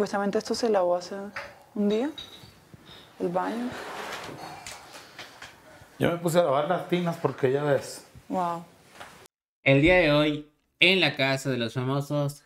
Supuestamente esto se lavó hace un día, el baño. Yo me puse a lavar las tinas porque ya ves. Wow. El día de hoy, en la casa de los famosos,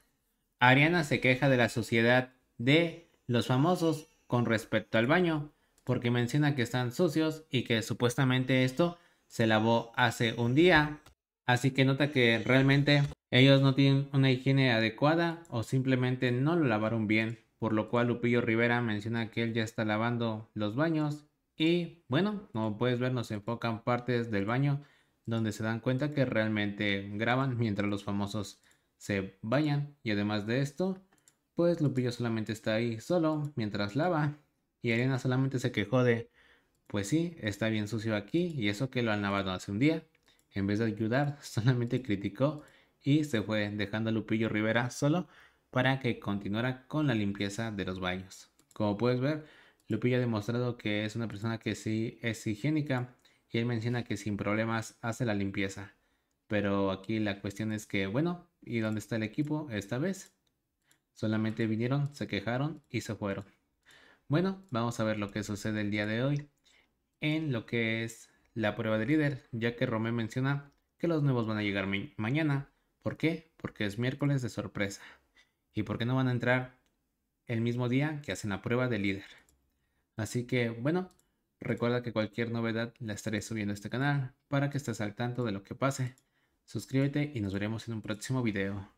Ariana se queja de la sociedad de los famosos con respecto al baño, porque menciona que están sucios y que supuestamente esto se lavó hace un día. Así que nota que realmente ellos no tienen una higiene adecuada o simplemente no lo lavaron bien por lo cual Lupillo Rivera menciona que él ya está lavando los baños y bueno, como puedes ver nos enfocan partes del baño donde se dan cuenta que realmente graban mientras los famosos se bañan y además de esto, pues Lupillo solamente está ahí solo mientras lava y Ariana solamente se quejó de pues sí, está bien sucio aquí y eso que lo han lavado hace un día. En vez de ayudar, solamente criticó y se fue dejando a Lupillo Rivera solo para que continuara con la limpieza de los baños. Como puedes ver, Lupillo ha demostrado que es una persona que sí es higiénica y él menciona que sin problemas hace la limpieza. Pero aquí la cuestión es que, bueno, ¿y dónde está el equipo esta vez? Solamente vinieron, se quejaron y se fueron. Bueno, vamos a ver lo que sucede el día de hoy en lo que es la prueba de líder, ya que Romé menciona que los nuevos van a llegar mañana. ¿Por qué? Porque es miércoles de sorpresa. ¿Y por qué no van a entrar el mismo día que hacen la prueba de líder? Así que, bueno, recuerda que cualquier novedad la estaré subiendo a este canal para que estés al tanto de lo que pase. Suscríbete y nos veremos en un próximo video.